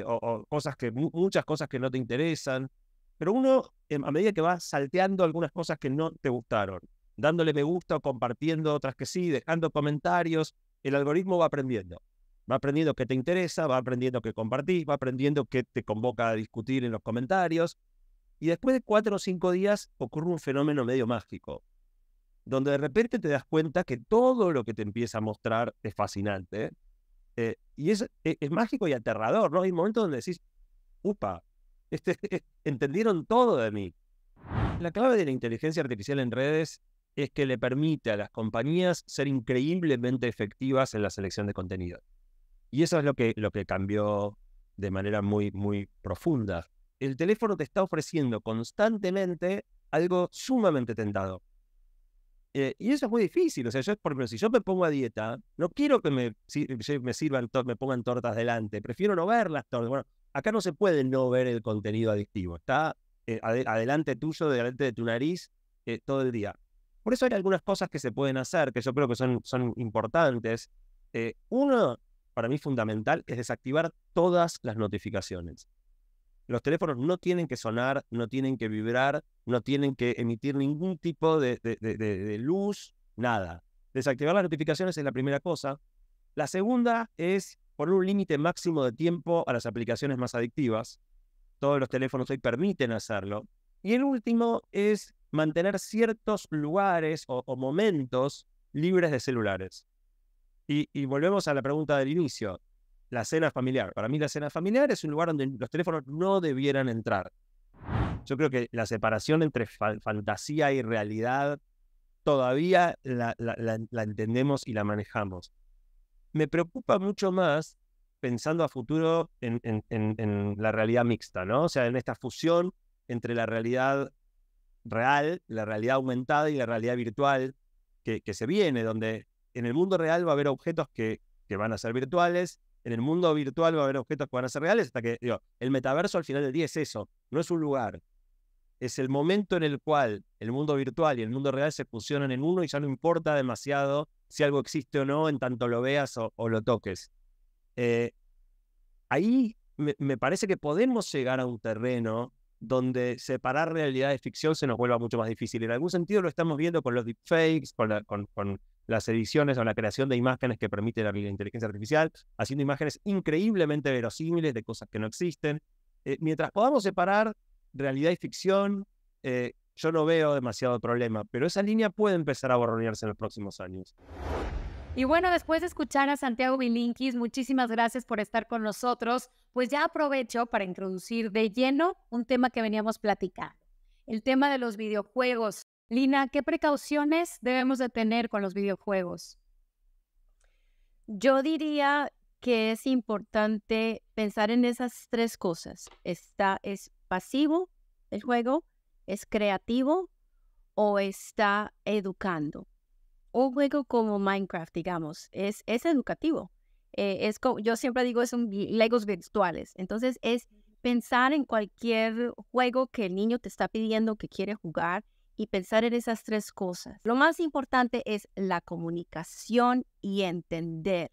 o, cosas que, muchas cosas que no te interesan, pero uno em, a medida que va salteando algunas cosas que no te gustaron dándole me gusta o compartiendo otras que sí, dejando comentarios. El algoritmo va aprendiendo. Va aprendiendo que te interesa, va aprendiendo que compartís, va aprendiendo que te convoca a discutir en los comentarios. Y después de cuatro o cinco días ocurre un fenómeno medio mágico, donde de repente te das cuenta que todo lo que te empieza a mostrar es fascinante. Eh, y es, eh, es, mágico y aterrador, ¿no? Hay momentos donde decís, upa, este, entendieron todo de mí. La clave de la inteligencia artificial en redes es que le permite a las compañías ser increíblemente efectivas en la selección de contenido. Y eso es lo que, lo que cambió de manera muy, muy profunda. El teléfono te está ofreciendo constantemente algo sumamente tentado. Eh, y eso es muy difícil. O sea, yo, si yo me pongo a dieta, no quiero que me, me me pongan tortas delante. Prefiero no ver las tortas. Bueno, acá no se puede no ver el contenido adictivo. Está eh, adelante tuyo, delante de tu nariz, eh, todo el día. Por eso hay algunas cosas que se pueden hacer, que yo creo que son, importantes. Eh, uno, para mí fundamental, es desactivar todas las notificaciones. Los teléfonos no tienen que sonar, no tienen que vibrar, no tienen que emitir ningún tipo de, de luz, nada. Desactivar las notificaciones es la primera cosa. La segunda es poner un límite máximo de tiempo a las aplicaciones más adictivas. Todos los teléfonos hoy permiten hacerlo. Y el último es mantener ciertos lugares o, momentos libres de celulares. Y, volvemos a la pregunta del inicio, la cena familiar. Para mí la cena familiar es un lugar donde los teléfonos no debieran entrar. Yo creo que la separación entre fantasía y realidad todavía la, entendemos y la manejamos. Me preocupa mucho más pensando a futuro en, en, la realidad mixta, ¿no? O sea, en esta fusión entre la realidad real, la realidad aumentada y la realidad virtual que, que se viene, donde en el mundo real va a haber objetos que, que, van a ser virtuales, en el mundo virtual va a haber objetos que van a ser reales, hasta que el metaverso al final del día es eso, no es un lugar, es el momento en el cual el mundo virtual y el mundo real se fusionan en uno y ya no importa demasiado si algo existe o no, en tanto lo veas o, lo toques. Eh, ahí me, me, parece que podemos llegar a un terreno donde separar realidad de ficción se nos vuelva mucho más difícil. En algún sentido lo estamos viendo con los deepfakes, con, con, las ediciones o la creación de imágenes que permite la, inteligencia artificial, haciendo imágenes increíblemente verosímiles de cosas que no existen. Eh, mientras podamos separar realidad y ficción, eh, yo no veo demasiado problema, pero esa línea puede empezar a borronearse en los próximos años. Y bueno, después de escuchar a Santiago Bilinkis, muchísimas gracias por estar con nosotros. Pues ya aprovecho para introducir de lleno un tema que veníamos platicando, el tema de los videojuegos. Lina, ¿qué precauciones debemos de tener con los videojuegos? Yo diría que es importante pensar en esas tres cosas. Está es pasivo el juego, es creativo o está educando un juego como Minecraft, digamos, es, es educativo. Eh, es yo siempre digo, son legos virtuales. Entonces es pensar en cualquier juego que el niño te está pidiendo que quiere jugar y pensar en esas tres cosas. Lo más importante es la comunicación y entender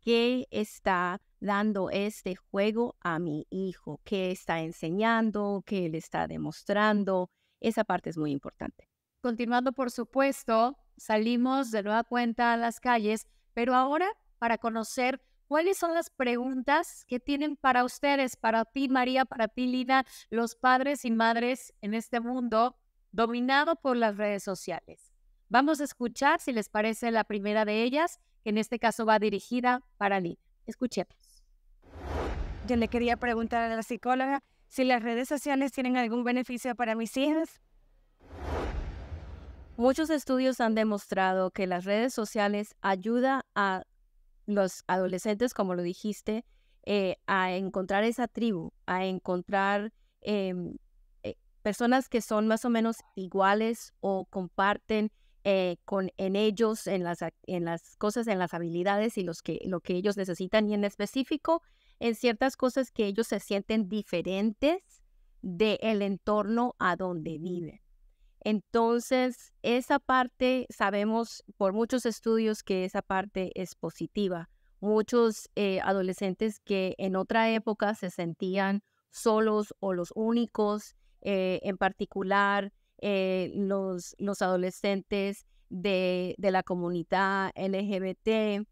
qué está dando este juego a mi hijo, qué está enseñando, qué le está demostrando. Esa parte es muy importante. Continuando, por supuesto, salimos de nueva cuenta a las calles, pero ahora para conocer cuáles son las preguntas que tienen para ustedes, para ti María, para ti Lina, los padres y madres en este mundo dominado por las redes sociales. Vamos a escuchar, si les parece, la primera de ellas, que en este caso va dirigida para Lina. Escuchemos. Yo le quería preguntar a la psicóloga si las redes sociales tienen algún beneficio para mis hijas. Muchos estudios han demostrado que las redes sociales ayudan a los adolescentes, como lo dijiste, eh, a encontrar esa tribu, a encontrar em, eh, personas que son más o menos iguales o comparten eh, con en ellos, en las, en las cosas, en las habilidades y los que, lo que ellos necesitan y en específico en ciertas cosas que ellos se sienten diferentes del entorno a donde viven. Entonces, esa parte sabemos por muchos estudios que esa parte es positiva. Muchos eh, adolescentes que en otra época se sentían solos o los únicos, eh, en particular eh, los, adolescentes de, la comunidad LGBT,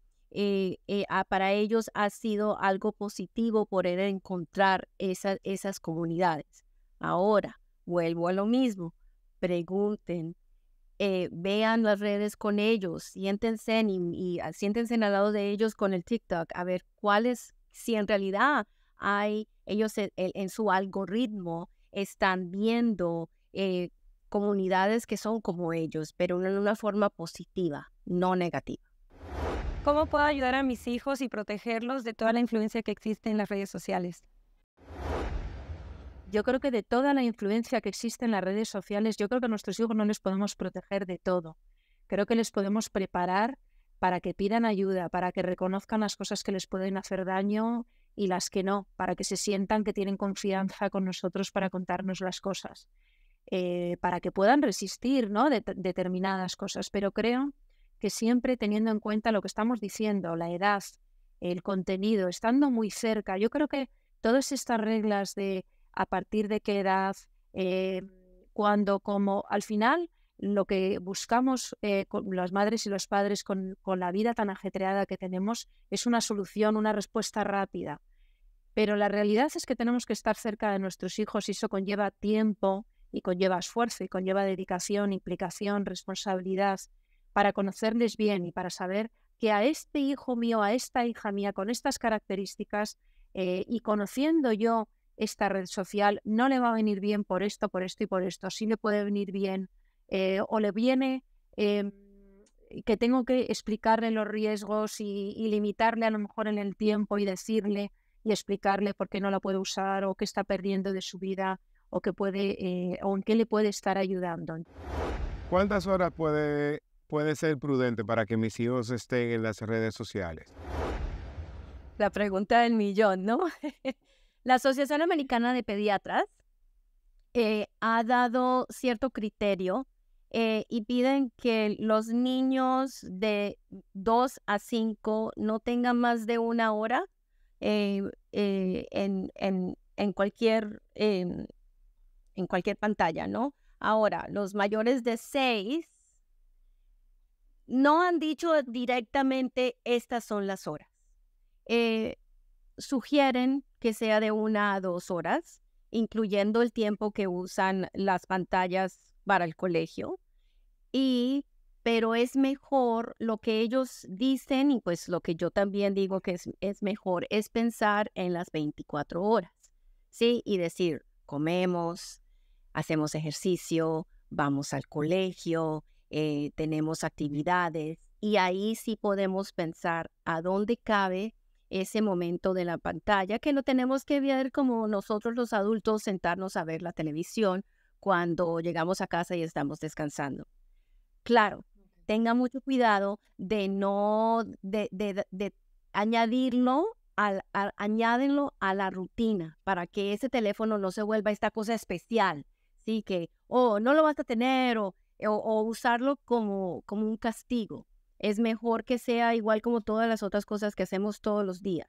para ellos ha sido algo positivo poder encontrar esas comunidades. Ahora, vuelvo a lo mismo, pregunten, eh, vean las redes con ellos, siéntense y, ah, al lado de ellos con el TikTok, a ver cuáles, si en realidad hay, ellos e, en, su algoritmo están viendo eh, comunidades que son como ellos, pero en una forma positiva, no negativa. ¿Cómo puedo ayudar a mis hijos y protegerlos de toda la influencia que existe en las redes sociales? yo creo que de toda la influencia que existe en las redes sociales, yo creo que a nuestros hijos no les podemos proteger de todo. Creo que les podemos preparar para que pidan ayuda, para que reconozcan las cosas que les pueden hacer daño y las que no, para que se sientan que tienen confianza con nosotros para contarnos las cosas, eh, para que puedan resistir ¿no? determinadas cosas. Pero creo que siempre teniendo en cuenta lo que estamos diciendo, la edad, el contenido, estando muy cerca, yo creo que todas estas reglas de a partir de qué edad, cuando, eh, cuándo, cómo. Al final, lo que buscamos eh, con las madres y los padres con, la vida tan ajetreada que tenemos es una solución, una respuesta rápida. Pero la realidad es que tenemos que estar cerca de nuestros hijos y eso conlleva tiempo y conlleva esfuerzo y conlleva dedicación, implicación, responsabilidad para conocerles bien y para saber que a este hijo mío, a esta hija mía, con estas características eh, y conociendo yo esta red social no le va a venir bien por esto, por esto y por esto, si le puede venir bien eh, o le viene em, que tengo que explicarle los riesgos y, limitarle a lo mejor en el tiempo y decirle y explicarle por qué no la puede usar o qué está perdiendo de su vida o, que puede, eh, o en qué le puede estar ayudando. ¿Cuántas horas puede, puede ser prudente para que mis hijos estén en las redes sociales? La pregunta del millón, ¿no? La Asociación Americana de Pediatras eh, ha dado cierto criterio eh, y piden que los niños de 2 a 5 no tengan más de una hora eh, en, en, cualquier, em, en cualquier pantalla, ¿no? Ahora, los mayores de 6 no han dicho directamente estas son las horas sugieren que sea de una a dos horas, incluyendo el tiempo que usan las pantallas para el colegio. Y, pero es mejor lo que ellos dicen y pues lo que yo también digo que es, mejor es pensar en las 24 horas, ¿sí? Y decir, comemos, hacemos ejercicio, vamos al colegio, eh, tenemos actividades y ahí sí podemos pensar a dónde cabe ese momento de la pantalla que no tenemos que ver como nosotros los adultos sentarnos a ver la televisión cuando llegamos a casa y estamos descansando. Claro, tenga mucho cuidado de no, de, añadirlo, al, a, añádenlo a la rutina para que ese teléfono no se vuelva esta cosa especial, ¿sí? Que, o oh, no lo vas a tener o, o usarlo como, como un castigo es mejor que sea igual como todas las otras cosas que hacemos todos los días.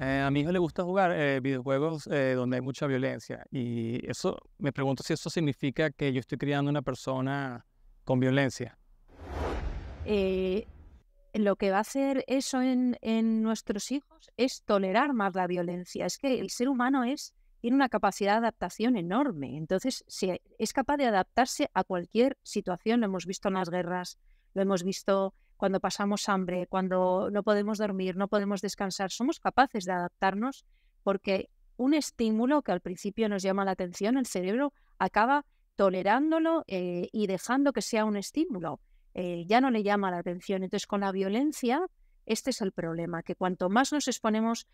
Eh, a mi hijo le gusta jugar eh, videojuegos eh, donde hay mucha violencia y eso me pregunto si eso significa que yo estoy criando una persona con violencia. lo que va a hacer eso en, nuestros hijos es tolerar más la violencia. Es que el ser humano es tiene una capacidad de adaptación enorme. Entonces, si es capaz de adaptarse a cualquier situación. hemos visto en las guerras lo hemos visto cuando pasamos hambre, cuando no podemos dormir, no podemos descansar. Somos capaces de adaptarnos porque un estímulo que al principio nos llama la atención, el cerebro acaba tolerándolo eh, y dejando que sea un estímulo. Eh, ya no le llama la atención. Entonces, con la violencia, este es el problema, que cuanto más nos exponemos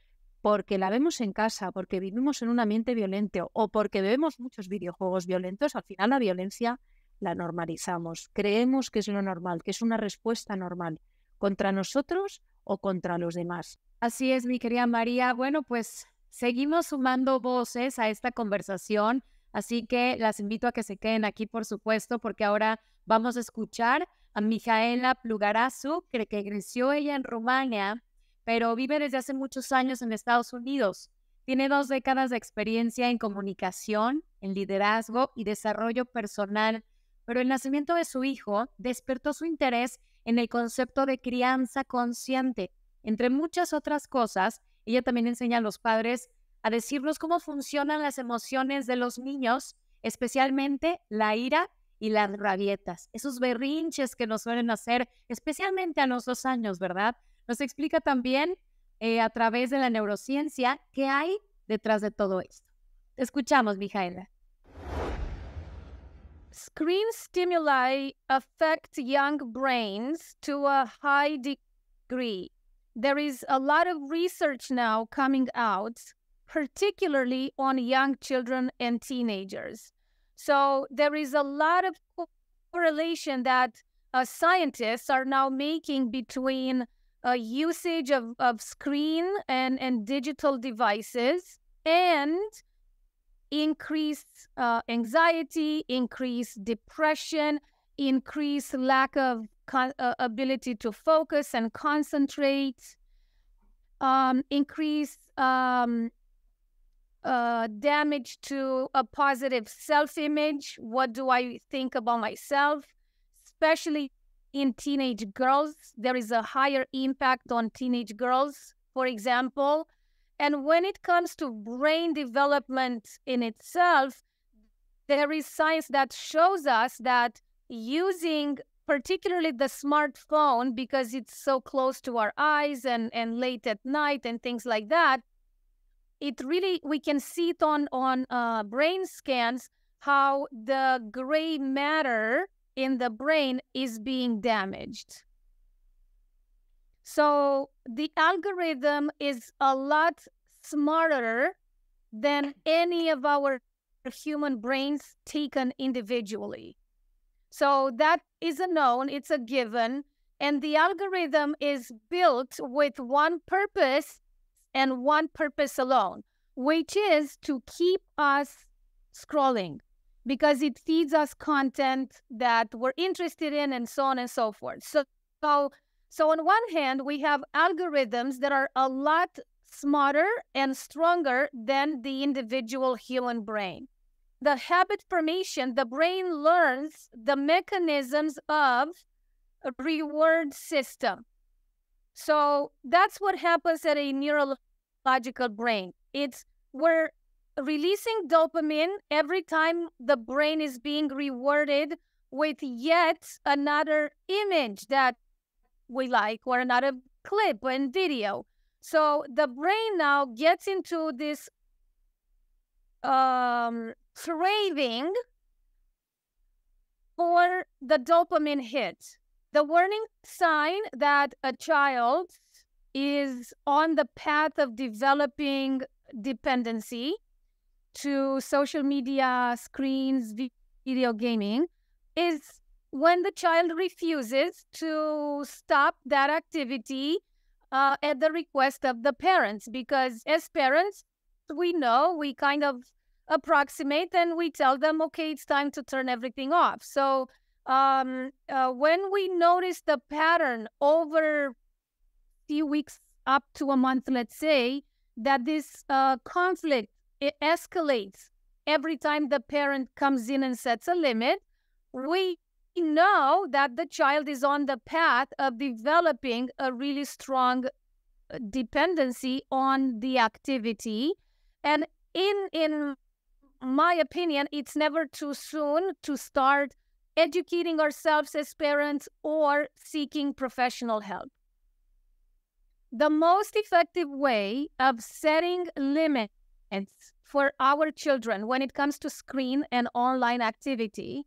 porque la vemos en casa, porque vivimos en un ambiente violento o porque vemos muchos videojuegos violentos, al final la violencia la normalizamos. Creemos que es lo normal, que es una respuesta normal contra nosotros o contra los demás. Así es, mi querida María. Bueno, pues seguimos sumando voces a esta conversación, así que las invito a que se queden aquí, por supuesto, porque ahora vamos a escuchar a Mijaela Plugarazu, que, creció ella en Rumania, pero vive desde hace muchos años en Estados Unidos. Tiene dos décadas de experiencia en comunicación, en liderazgo y desarrollo personal pero el nacimiento de su hijo despertó su interés en el concepto de crianza consciente. Entre muchas otras cosas, ella también enseña a los padres a decirnos cómo funcionan las emociones de los niños, especialmente la ira y las rabietas, esos berrinches que nos suelen hacer, especialmente a los dos años, ¿verdad? Nos explica también eh, a través de la neurociencia qué hay detrás de todo esto. Te escuchamos, Mijaela. screen stimuli affect young brains to a high degree. There is a lot of research now coming out, particularly on young children and teenagers. So there is a lot of correlation that uh, scientists are now making between uh, usage of, of screen and, and digital devices and increased uh, anxiety, increased depression, increased lack of con- uh, ability to focus and concentrate, um, increased um, uh, damage to a positive self image. What do I think about myself? Especially in teenage girls, there is a higher impact on teenage girls, for example and when it comes to brain development in itself, there is science that shows us that using particularly the smartphone because it's so close to our eyes and, and late at night and things like that it really we can see it on on uh, brain scans how the gray matter in the brain is being damaged so the algorithm is a lot smarter than any of our human brains taken individually. So that is a known, it's a given. And the algorithm is built with one purpose and one purpose alone, which is to keep us scrolling because it feeds us content that we're interested in and so on and so forth. So, so so, on one hand, we have algorithms that are a lot smarter and stronger than the individual human brain. The habit formation, the brain learns the mechanisms of a reward system. So that's what happens at a neurological brain. It's we're releasing dopamine every time the brain is being rewarded with yet another image that we like or another clip and video. So the brain now gets into this um, craving for the dopamine hit. The warning sign that a child is on the path of developing dependency to social media, screens, video gaming is when the child refuses to stop that activity uh, at the request of the parents, because as parents, we know we kind of approximate and we tell them, okay, it's time to turn everything off. So um, uh, when we notice the pattern over a few weeks up to a month, let's say, that this uh, conflict escalates every time the parent comes in and sets a limit, we know that the child is on the path of developing a really strong uh, dependency on the activity and in in my opinion it's never too soon to start educating ourselves as parents or seeking professional help the most effective way of setting limits for our children when it comes to screen and online activity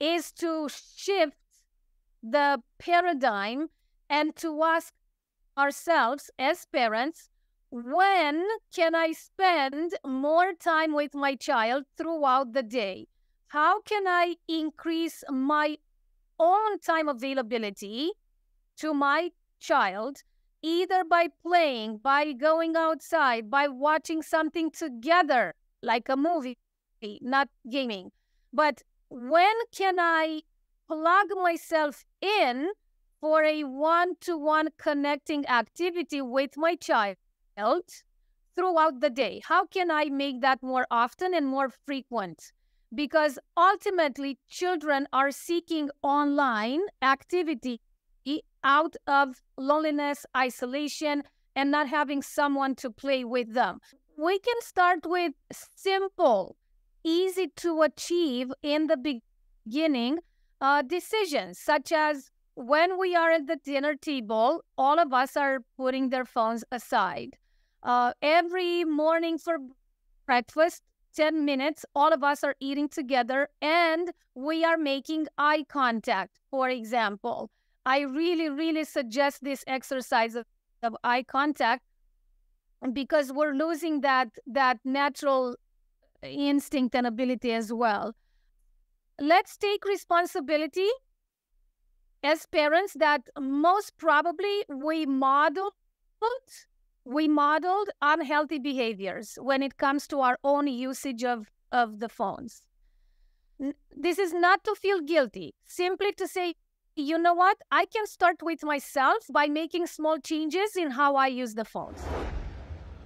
is to shift the paradigm and to ask ourselves as parents when can I spend more time with my child throughout the day? How can I increase my own time availability to my child, either by playing, by going outside, by watching something together, like a movie, not gaming? But when can I plug myself in for a one to one connecting activity with my child throughout the day? How can I make that more often and more frequent? Because ultimately, children are seeking online activity out of loneliness, isolation, and not having someone to play with them. We can start with simple easy to achieve in the beginning uh, decisions, such as when we are at the dinner table, all of us are putting their phones aside. Uh, every morning for breakfast, 10 minutes, all of us are eating together and we are making eye contact, for example. I really, really suggest this exercise of, of eye contact because we're losing that that natural instinct and ability as well. Let's take responsibility as parents that most probably we modeled we modeled unhealthy behaviors when it comes to our own usage of, of the phones. This is not to feel guilty, simply to say, you know what? I can start with myself by making small changes in how I use the phones.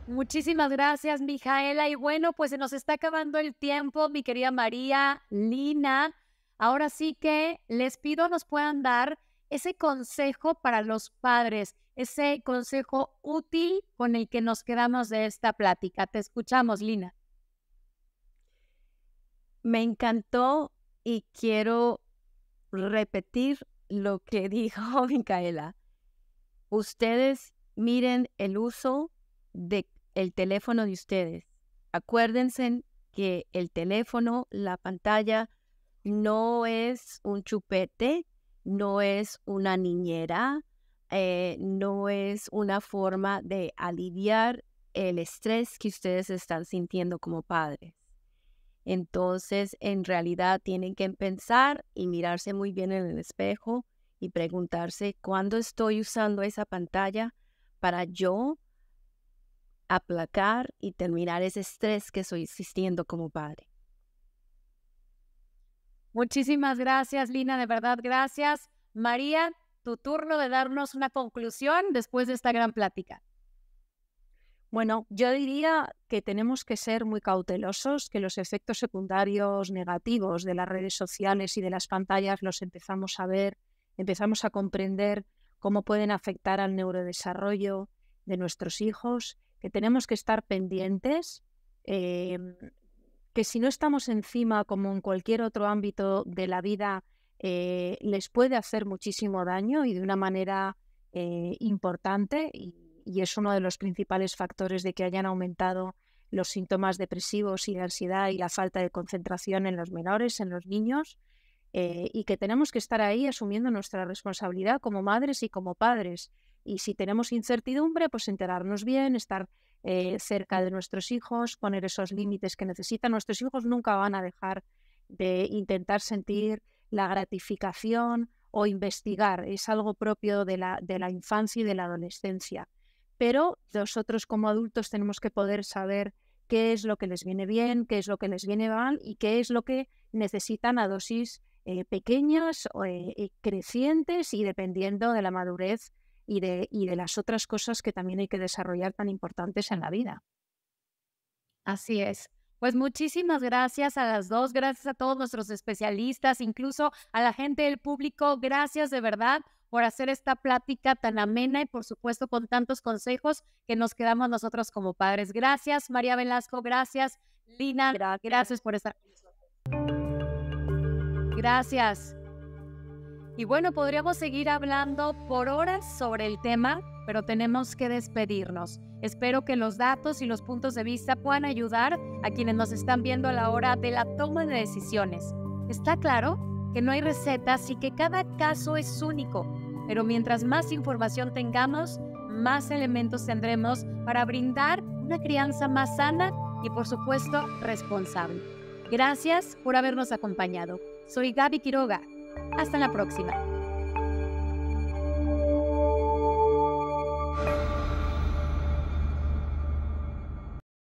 Muchísimas gracias, Mijaela. Y bueno, pues se nos está acabando el tiempo, mi querida María, Lina. Ahora sí que les pido nos puedan dar ese consejo para los padres, ese consejo útil con el que nos quedamos de esta plática. Te escuchamos, Lina. Me encantó y quiero repetir lo que dijo Micaela. Ustedes miren el uso de el teléfono de ustedes. Acuérdense que el teléfono, la pantalla, no es un chupete, no es una niñera, eh, no es una forma de aliviar el estrés que ustedes están sintiendo como padres. Entonces, en realidad tienen que pensar y mirarse muy bien en el espejo y preguntarse cuándo estoy usando esa pantalla para yo aplacar y terminar ese estrés que soy existiendo como padre. Muchísimas gracias, Lina, de verdad, gracias. María, tu turno de darnos una conclusión después de esta gran plática. Bueno, yo diría que tenemos que ser muy cautelosos, que los efectos secundarios negativos de las redes sociales y de las pantallas los empezamos a ver, empezamos a comprender cómo pueden afectar al neurodesarrollo de nuestros hijos que tenemos que estar pendientes, em, que si no estamos encima, como en cualquier otro ámbito de la vida, eh, les puede hacer muchísimo daño y de una manera eh, importante, y, es uno de los principales factores de que hayan aumentado los síntomas depresivos y ansiedad y la falta de concentración en los menores, en los niños, eh, y que tenemos que estar ahí asumiendo nuestra responsabilidad como madres y como padres. Y si tenemos incertidumbre, pues enterarnos bien, estar eh, cerca de nuestros hijos, poner esos límites que necesitan. Nuestros hijos nunca van a dejar de intentar sentir la gratificación o investigar. Es algo propio de la, de la infancia y de la adolescencia. Pero nosotros como adultos tenemos que poder saber qué es lo que les viene bien, qué es lo que les viene mal y qué es lo que necesitan a dosis eh, pequeñas, o eh, crecientes y dependiendo de la madurez y de, las otras cosas que también hay que desarrollar tan importantes en la vida. Así es. Pues muchísimas gracias a las dos, gracias a todos nuestros especialistas, incluso a la gente del público. Gracias de verdad por hacer esta plática tan amena y por supuesto con tantos consejos que nos quedamos nosotros como padres. Gracias María Velasco, gracias Lina, gracias, por estar Gracias. Y bueno, podríamos seguir hablando por horas sobre el tema, pero tenemos que despedirnos. Espero que los datos y los puntos de vista puedan ayudar a quienes nos están viendo a la hora de la toma de decisiones. Está claro que no hay recetas y que cada caso es único, pero mientras más información tengamos, más elementos tendremos para brindar una crianza más sana y por supuesto responsable. Gracias por habernos acompañado. Soy Gaby Quiroga hasta la próxima.